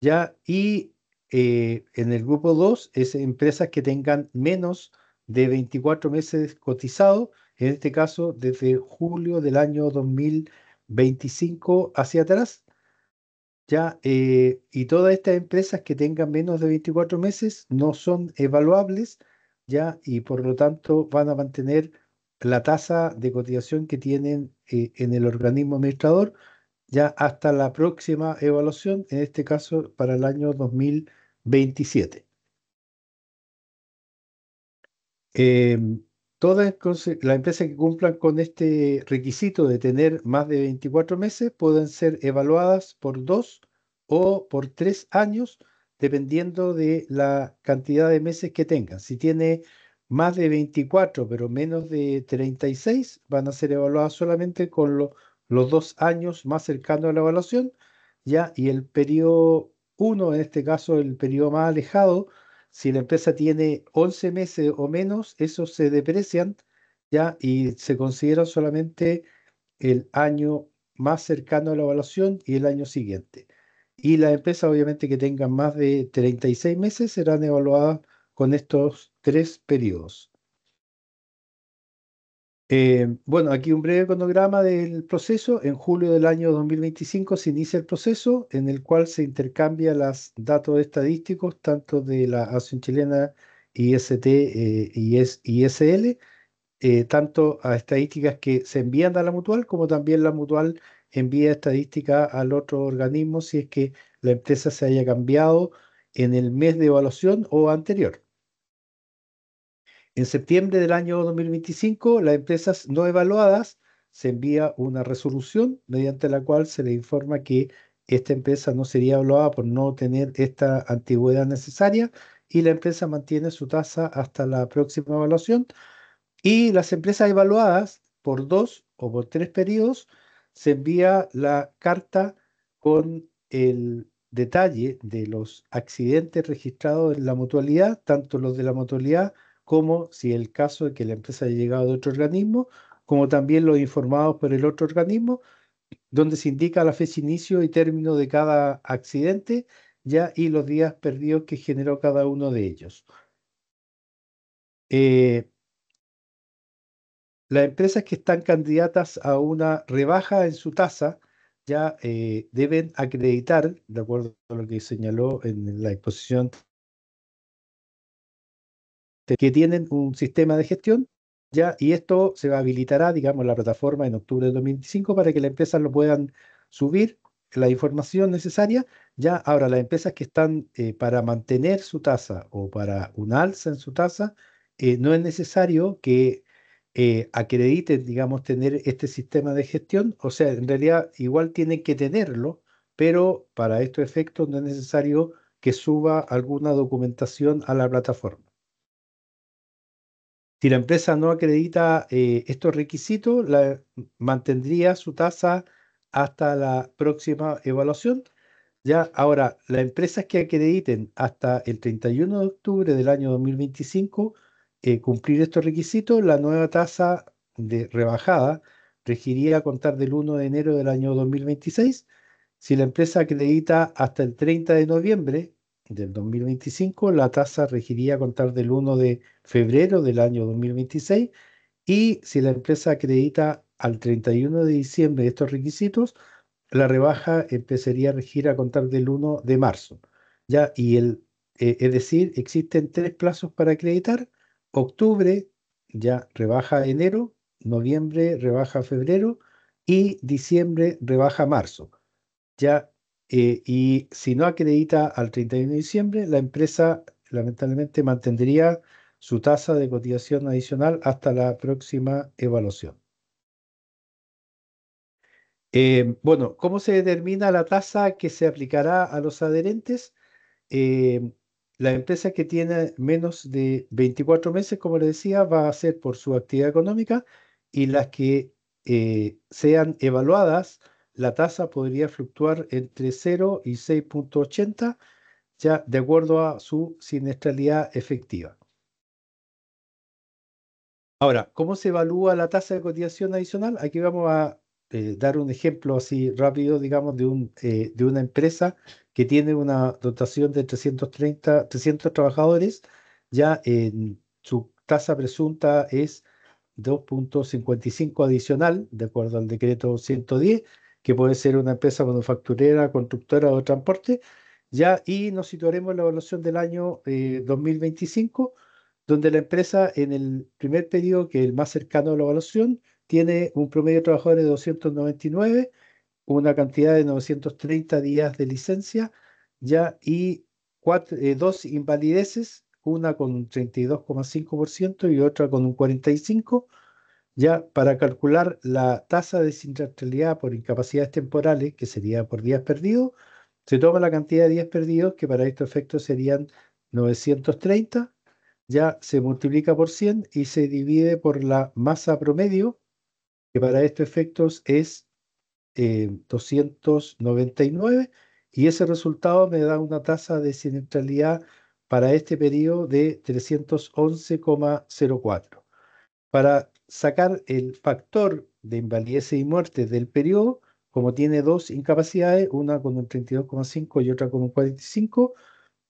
ya, y eh, en el grupo 2 es empresas que tengan menos de 24 meses cotizado, en este caso desde julio del año 2025 hacia atrás. Ya, eh, y todas estas empresas que tengan menos de 24 meses no son evaluables y por lo tanto van a mantener la tasa de cotización que tienen eh, en el organismo administrador ya hasta la próxima evaluación, en este caso para el año 2027. Em, todas las empresas que cumplan con este requisito de tener más de 24 meses pueden ser evaluadas por dos o por tres años dependiendo de la cantidad de meses que tengan. Si tiene más de 24, pero menos de 36, van a ser evaluadas solamente con los dos años más cercanos a la evaluación, ¿ya? Y el periodo 1, en este caso el periodo más alejado, si la empresa tiene 11 meses o menos, esos se deprecian, ¿ya? Y se considera solamente el año más cercano a la evaluación y el año siguiente y las empresas obviamente que tengan más de 36 meses serán evaluadas con estos tres periodos. Eh, bueno, aquí un breve cronograma del proceso. En julio del año 2025 se inicia el proceso en el cual se intercambia los datos estadísticos tanto de la Asociación Chilena IST eh, y ISL, eh, tanto a estadísticas que se envían a la mutual como también la mutual envía estadística al otro organismo si es que la empresa se haya cambiado en el mes de evaluación o anterior. En septiembre del año 2025, las empresas no evaluadas se envía una resolución mediante la cual se le informa que esta empresa no sería evaluada por no tener esta antigüedad necesaria y la empresa mantiene su tasa hasta la próxima evaluación. Y las empresas evaluadas por dos o por tres periodos se envía la carta con el detalle de los accidentes registrados en la mutualidad, tanto los de la mutualidad como si el caso de que la empresa haya llegado de otro organismo, como también los informados por el otro organismo, donde se indica la fecha inicio y término de cada accidente ya y los días perdidos que generó cada uno de ellos. Eh, las empresas que están candidatas a una rebaja en su tasa ya eh, deben acreditar, de acuerdo a lo que señaló en la exposición, que tienen un sistema de gestión ya, y esto se habilitará, digamos, la plataforma en octubre de 2025 para que las empresas lo puedan subir, la información necesaria. Ya, ahora, las empresas que están eh, para mantener su tasa o para un alza en su tasa, eh, no es necesario que eh, acrediten, digamos, tener este sistema de gestión. O sea, en realidad igual tienen que tenerlo, pero para estos efectos no es necesario que suba alguna documentación a la plataforma. Si la empresa no acredita eh, estos requisitos, mantendría su tasa hasta la próxima evaluación. Ya, ahora, las empresas que acrediten hasta el 31 de octubre del año 2025 eh, cumplir estos requisitos, la nueva tasa de rebajada regiría a contar del 1 de enero del año 2026 si la empresa acredita hasta el 30 de noviembre del 2025, la tasa regiría a contar del 1 de febrero del año 2026 y si la empresa acredita al 31 de diciembre estos requisitos, la rebaja empezaría a regir a contar del 1 de marzo. ¿ya? Y el, eh, es decir, existen tres plazos para acreditar octubre ya rebaja enero, noviembre rebaja febrero y diciembre rebaja marzo. Ya, eh, y si no acredita al 31 de diciembre, la empresa lamentablemente mantendría su tasa de cotización adicional hasta la próxima evaluación. Eh, bueno, ¿cómo se determina la tasa que se aplicará a los adherentes? Eh, la empresa que tiene menos de 24 meses, como le decía, va a ser por su actividad económica y las que eh, sean evaluadas, la tasa podría fluctuar entre 0 y 6.80, ya de acuerdo a su siniestralidad efectiva. Ahora, ¿cómo se evalúa la tasa de cotización adicional? Aquí vamos a eh, dar un ejemplo así rápido, digamos, de, eh, de una empresa que tiene una dotación de 330, 300 trabajadores, ya en su tasa presunta es 2.55 adicional, de acuerdo al decreto 110, que puede ser una empresa manufacturera, constructora o transporte, ya y nos situaremos en la evaluación del año 2025, eh, donde la empresa en el primer periodo, que es el más cercano a la evaluación, tiene un promedio de trabajadores de 299 una cantidad de 930 días de licencia ya y eh, dos invalideces, una con un 32,5% y otra con un 45%, ya para calcular la tasa de siniestralidad por incapacidades temporales, que sería por días perdidos, se toma la cantidad de días perdidos, que para estos efectos serían 930, ya se multiplica por 100 y se divide por la masa promedio, que para estos efectos es 299 y ese resultado me da una tasa de siniestralidad para este periodo de 311,04. Para sacar el factor de invalidez y muerte del periodo, como tiene dos incapacidades, una con un 32,5 y otra con un 45,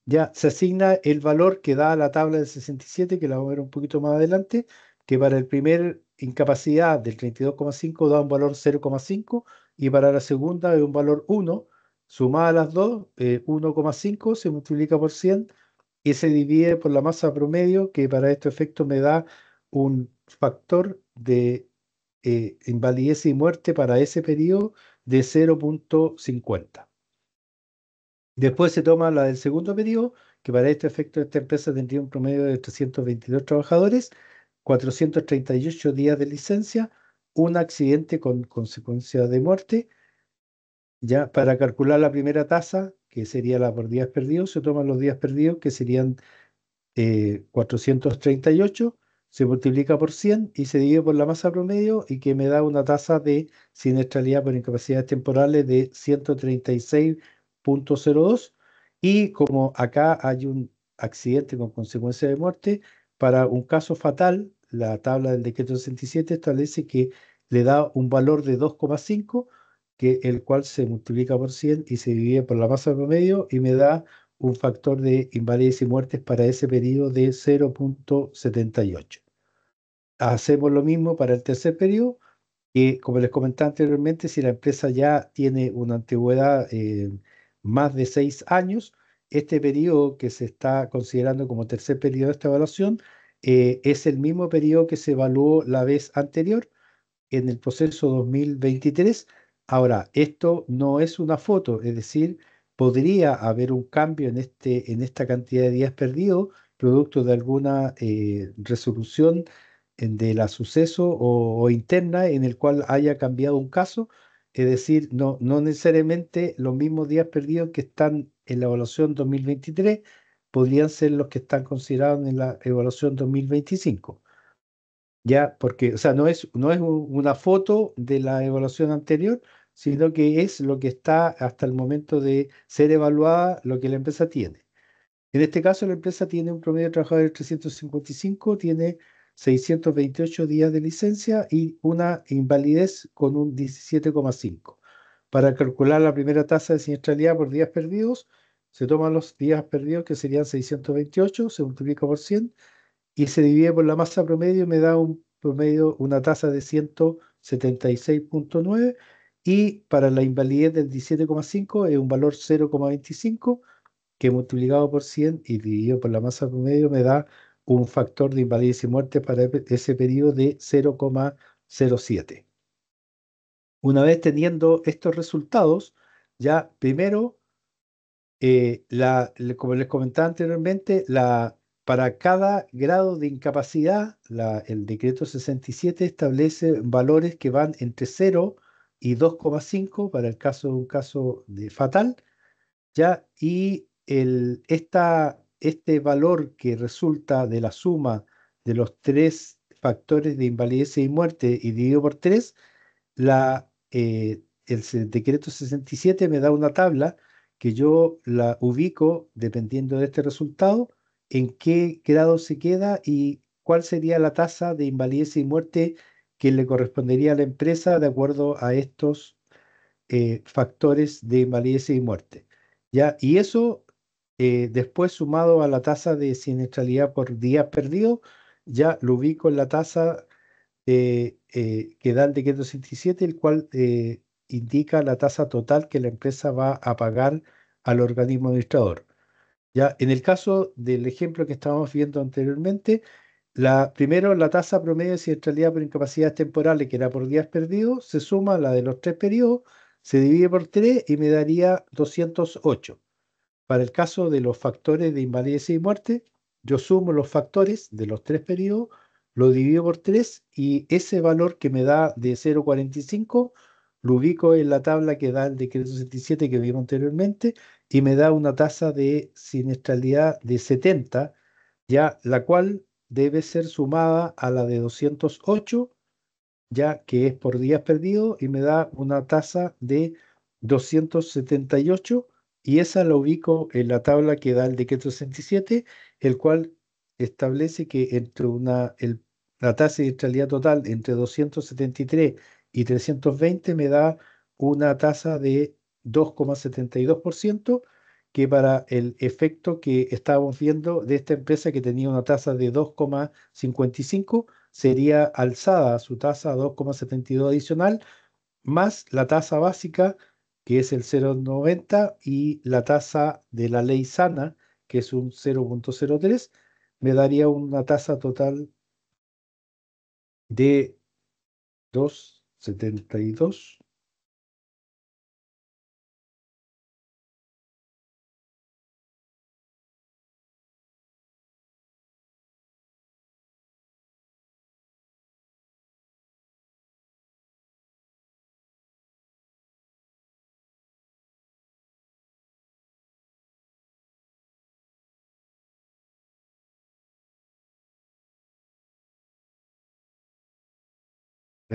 ya se asigna el valor que da la tabla del 67, que la vamos a ver un poquito más adelante, que para el primer incapacidad del 32,5 da un valor 0,5 y para la segunda es un valor 1, sumada a las dos, 1,5 eh, se multiplica por 100 y se divide por la masa promedio, que para este efecto me da un factor de eh, invalidez y muerte para ese periodo de 0.50. Después se toma la del segundo periodo, que para este efecto esta empresa tendría un promedio de 322 trabajadores, 438 días de licencia, un accidente con consecuencia de muerte, ya para calcular la primera tasa, que sería la por días perdidos, se toman los días perdidos, que serían 438, eh, se multiplica por 100 y se divide por la masa promedio y que me da una tasa de siniestralidad por incapacidades temporales de 136.02. Y como acá hay un accidente con consecuencia de muerte, para un caso fatal la tabla del decreto 67 establece que le da un valor de 2,5, que el cual se multiplica por 100 y se divide por la masa promedio y me da un factor de invalidez y muertes para ese periodo de 0.78. Hacemos lo mismo para el tercer periodo, que como les comentaba anteriormente, si la empresa ya tiene una antigüedad eh, más de 6 años, este periodo que se está considerando como tercer periodo de esta evaluación eh, es el mismo periodo que se evaluó la vez anterior en el proceso 2023. Ahora, esto no es una foto, es decir, podría haber un cambio en, este, en esta cantidad de días perdidos, producto de alguna eh, resolución eh, de la suceso o, interna en el cual haya cambiado un caso. Es decir, no, no necesariamente los mismos días perdidos que están en la evaluación 2023 podrían ser los que están considerados en la evaluación 2025. Ya, porque, o sea, no es, no es una foto de la evaluación anterior, sino que es lo que está hasta el momento de ser evaluada, lo que la empresa tiene. En este caso, la empresa tiene un promedio de trabajadores de 355, tiene 628 días de licencia y una invalidez con un 17,5. Para calcular la primera tasa de siniestralidad por días perdidos, se toman los días perdidos, que serían 628, se multiplica por 100 y se divide por la masa promedio y me da un promedio, una tasa de 176.9 y para la invalidez del 17,5 es un valor 0,25 que multiplicado por 100 y dividido por la masa promedio me da un factor de invalidez y muerte para e-, ese periodo de 0,07. Una vez teniendo estos resultados, ya primero eh, como les comentaba anteriormente, para cada grado de incapacidad, el decreto 67 establece valores que van entre 0 y 2,5 para el caso de un caso de fatal, ¿ya? Y este valor que resulta de la suma de los tres factores de invalidez y muerte y dividido por 3 la, eh, el decreto 67 me da una tabla que yo la ubico, dependiendo de este resultado, en qué grado se queda y cuál sería la tasa de invalidez y muerte que le correspondería a la empresa de acuerdo a estos eh, factores de invalidez y muerte. ¿ya? Y eso, eh, después sumado a la tasa de siniestralidad por días perdidos ya lo ubico en la tasa eh, que da el decreto 67, el cual indica la tasa total que la empresa va a pagar al organismo administrador. ¿ya? En el caso del ejemplo que estábamos viendo anteriormente, la, primero la tasa promedio de sinestralidad por incapacidades temporales, que era por días perdidos, se suma a la de los tres periodos, se divide por tres y me daría 208. Para el caso de los factores de invalidez y muerte, yo sumo los factores de los tres periodos, lo divido por tres y ese valor que me da de 0,45 lo ubico en la tabla que da el decreto 67 que vimos anteriormente y me da una tasa de siniestralidad de 70, ya la cual debe ser sumada a la de 208, ya que es por días perdidos, y me da una tasa de 278, y esa la ubico en la tabla que da el decreto 67, el cual establece que entre una, la tasa de siniestralidad total entre 273 y 320 me da una tasa de 2,72%, que para el efecto que estábamos viendo de esta empresa que tenía una tasa de 2,55, sería alzada su tasa a 2,72 adicional, más la tasa básica, que es el 0,90, y la tasa de la ley sana, que es un 0.03, me daría una tasa total de 2, 72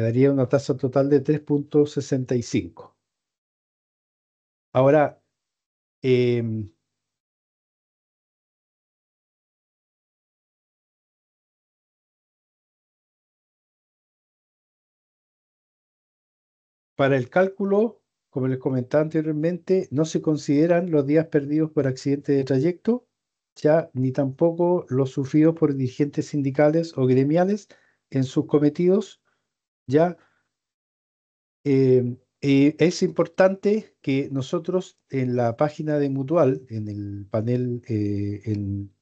daría una tasa total de 3.65. Ahora, em, para el cálculo, como les comentaba anteriormente, no se consideran los días perdidos por accidente de trayecto, ya ni tampoco los sufridos por dirigentes sindicales o gremiales en sus cometidos ¿ya? Em, es importante que nosotros en la página de Mutual, en el panel, eh, en,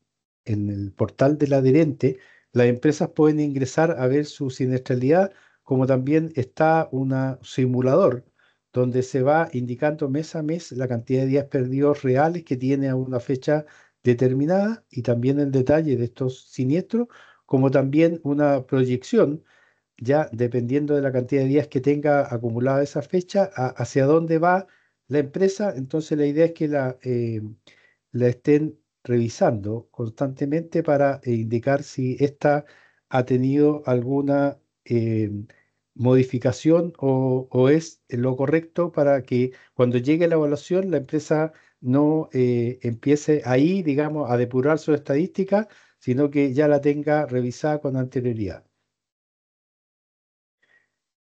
en, el portal del adherente, las empresas pueden ingresar a ver su siniestralidad, como también está un simulador donde se va indicando mes a mes la cantidad de días perdidos reales que tiene a una fecha determinada y también el detalle de estos siniestros, como también una proyección ya dependiendo de la cantidad de días que tenga acumulada esa fecha, hacia dónde va la empresa. Entonces la idea es que la, eh, la estén revisando constantemente para eh, indicar si ésta ha tenido alguna eh, modificación o, es lo correcto para que cuando llegue la evaluación la empresa no empiece ahí, digamos, a depurar su estadística, sino que ya la tenga revisada con anterioridad.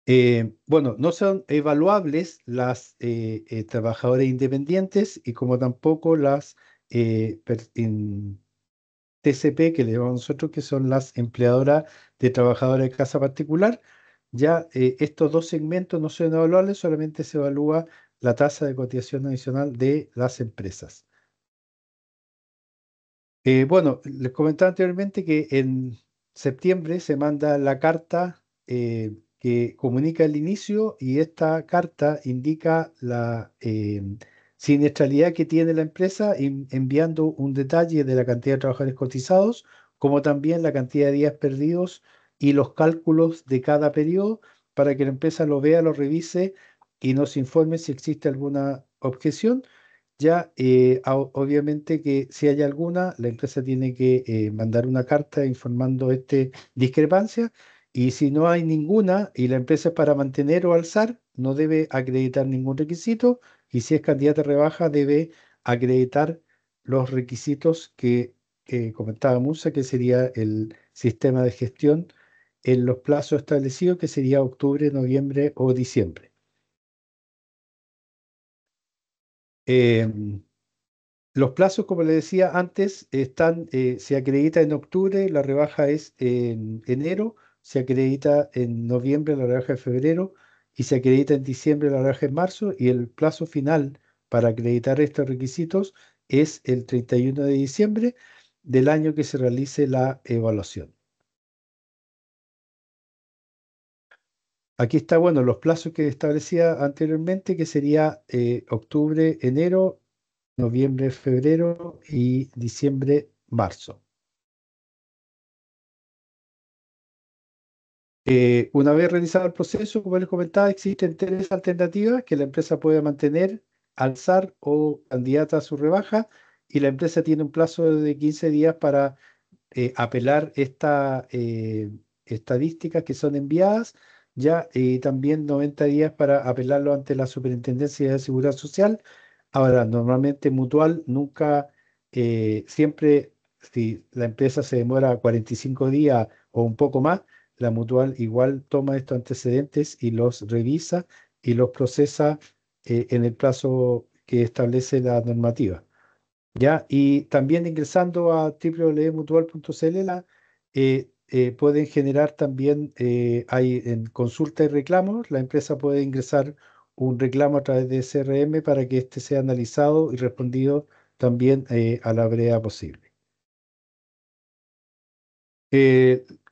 Eh, bueno, no son evaluables las eh, eh, trabajadoras independientes y como tampoco las TCP, que le llamamos nosotros, que son las empleadoras de trabajadores de casa particular. Ya estos dos segmentos no son evaluables, solamente se evalúa la tasa de cotización adicional de las empresas. bueno, les comentaba anteriormente que en septiembre se manda la carta que comunica el inicio y esta carta indica la eh, siniestralidad que tiene la empresa enviando un detalle de la cantidad de trabajadores cotizados, como también la cantidad de días perdidos y los cálculos de cada periodo para que la empresa lo vea, lo revise y nos informe si existe alguna objeción. Ya, eh, obviamente que si hay alguna, la empresa tiene que eh, mandar una carta informando esta discrepancia y si no hay ninguna y la empresa es para mantener o alzar, no debe acreditar ningún requisito. Y si es candidata a rebaja, debe acreditar los requisitos que comentaba Musa, que sería el sistema de gestión en los plazos establecidos, que sería octubre, noviembre o diciembre. Em, los plazos, como le decía antes, están, eh, se acredita en octubre, la rebaja es en enero se acredita en noviembre la rebaja de febrero y se acredita en diciembre la rebaja de marzo y el plazo final para acreditar estos requisitos es el 31 de diciembre del año que se realice la evaluación. Aquí está, bueno, los plazos que establecía anteriormente, que sería eh, octubre, enero, noviembre, febrero y diciembre, marzo. Eh, una vez realizado el proceso, como les comentaba, existen tres alternativas que la empresa puede mantener, alzar o candidata a su rebaja y la empresa tiene un plazo de 15 días para eh, apelar estas eh, estadísticas que son enviadas, ya y también 90 días para apelarlo ante la Superintendencia de Seguridad Social. Ahora, normalmente mutual nunca, siempre si la empresa se demora 45 días o un poco más, la mutual igual toma estos antecedentes y los revisa y los procesa eh, en el plazo que establece la normativa. ¿Ya? Y también ingresando a www.mutual.cl eh, eh, pueden generar también, eh, hay en consulta y reclamos, la empresa puede ingresar un reclamo a través de CRM para que este sea analizado y respondido también a la brevedad posible.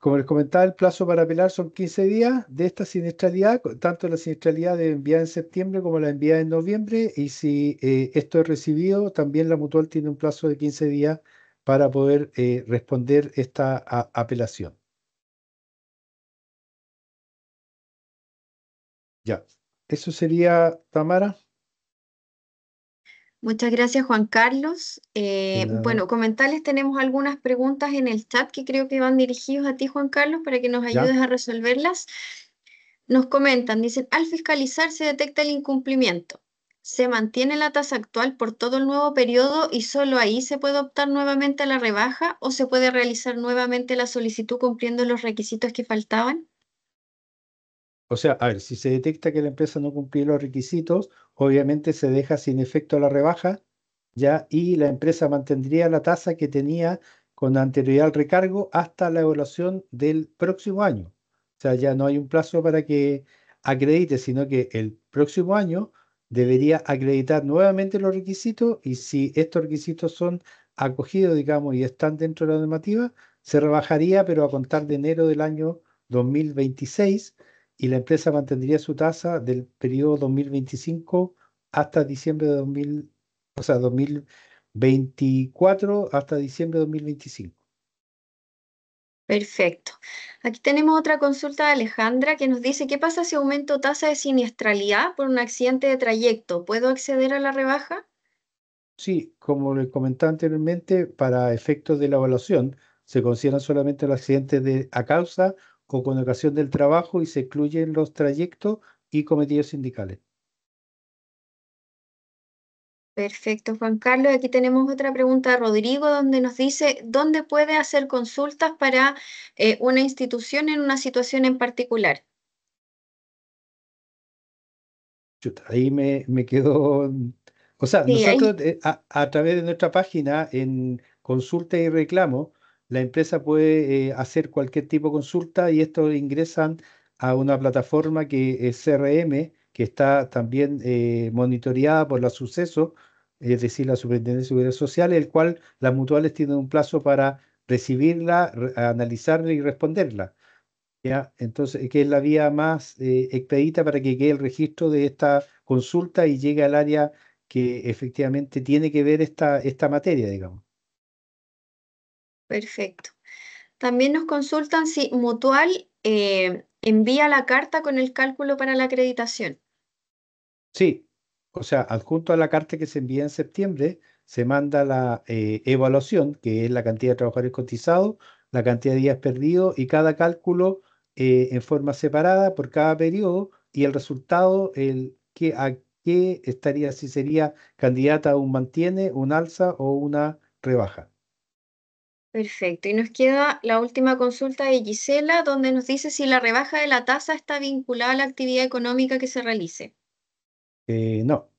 Como les comentaba, el plazo para apelar son 15 días de esta siniestralidad, tanto la siniestralidad de enviada en septiembre como la enviada en noviembre, y si eh, esto es recibido, también la mutual tiene un plazo de 15 días para poder eh, responder esta apelación. Ya, eso sería, Tamara. Muchas gracias, Juan Carlos. Eh, bueno, comentarles, tenemos algunas preguntas en el chat que creo que van dirigidos a ti, Juan Carlos, para que nos ayudes a resolverlas. Nos comentan, dicen, al fiscalizar se detecta el incumplimiento. Se mantiene la tasa actual por todo el nuevo periodo y solo ahí se puede optar nuevamente a la rebaja o se puede realizar nuevamente la solicitud cumpliendo los requisitos que faltaban. O sea, a ver, si se detecta que la empresa no cumplió los requisitos, obviamente se deja sin efecto la rebaja, ¿ya? Y la empresa mantendría la tasa que tenía con anterioridad al recargo hasta la evaluación del próximo año. O sea, ya no hay un plazo para que acredite, sino que el próximo año debería acreditar nuevamente los requisitos y si estos requisitos son acogidos, digamos, y están dentro de la normativa, se rebajaría, pero a contar de enero del año 2026 y la empresa mantendría su tasa del periodo 2025 hasta diciembre de 2000, o sea, 2024 hasta diciembre de 2025. Perfecto. Aquí tenemos otra consulta de Alejandra que nos dice, ¿qué pasa si aumento tasa de siniestralidad por un accidente de trayecto? ¿Puedo acceder a la rebaja? Sí, como le comentaba anteriormente, para efectos de la evaluación se consideran solamente los accidentes de, a causa con ocasión del trabajo y se excluyen los trayectos y cometidos sindicales. Perfecto, Juan Carlos. Aquí tenemos otra pregunta de Rodrigo, donde nos dice, ¿dónde puede hacer consultas para eh, una institución en una situación en particular? ahí me, me O sea, nosotros eh, a, través de nuestra página en consulta y reclamo, la empresa puede eh, hacer cualquier tipo de consulta y estos ingresan a una plataforma que es CRM, que está también eh, monitoreada por la suceso, es decir, la Superintendencia de Seguridad Social, el cual las mutuales tienen un plazo para recibirla, analizarla y responderla. ¿ya? Entonces, que es la vía más eh, expedita para que quede el registro de esta consulta y llegue al área que efectivamente tiene que ver esta, esta materia, digamos. Perfecto. También nos consultan si Mutual eh, envía la carta con el cálculo para la acreditación. Sí, o sea, adjunto a la carta que se envía en septiembre, se manda la eh, evaluación, que es la cantidad de trabajadores cotizados, la cantidad de días perdidos y cada cálculo eh, en forma separada por cada periodo y el resultado, el que a qué estaría, si sería candidata a un mantiene, un alza o una rebaja. Perfecto. Y nos queda la última consulta de Gisela, donde nos dice si la rebaja de la tasa está vinculada a la actividad económica que se realice. Eh, no.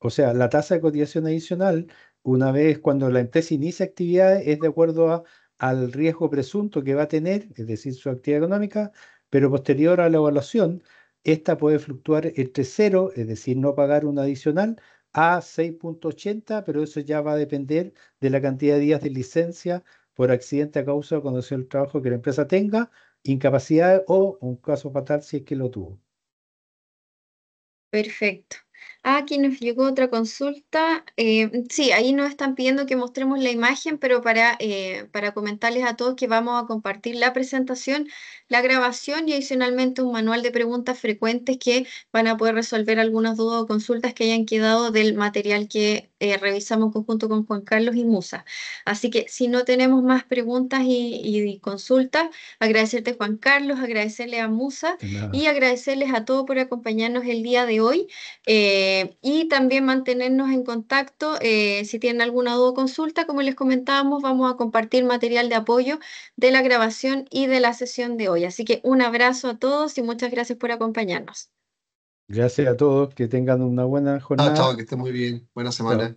O sea, la tasa de cotización adicional, una vez cuando la empresa inicia actividades, es de acuerdo al riesgo presunto que va a tener, es decir, su actividad económica, pero posterior a la evaluación, esta puede fluctuar entre cero, es decir, no pagar una adicional, a 6.80, pero eso ya va a depender de la cantidad de días de licencia por accidente a causa o conducción del trabajo que la empresa tenga, incapacidad o un caso fatal si es que lo tuvo. Perfecto. Ah, aquí nos llegó otra consulta. Eh, sí, ahí nos están pidiendo que mostremos la imagen, pero para, eh, para comentarles a todos que vamos a compartir la presentación, la grabación y adicionalmente un manual de preguntas frecuentes que van a poder resolver algunas dudas o consultas que hayan quedado del material que eh, revisamos conjunto con Juan Carlos y Musa. Así que si no tenemos más preguntas y, consultas, agradecerte Juan Carlos, agradecerle a Musa y agradecerles a todos por acompañarnos el día de hoy eh, y también mantenernos en contacto. Eh, si tienen alguna duda o consulta, como les comentábamos, vamos a compartir material de apoyo de la grabación y de la sesión de hoy. Así que un abrazo a todos y muchas gracias por acompañarnos. Gracias a todos, que tengan una buena jornada. chao, que estén muy bien. Buena semana.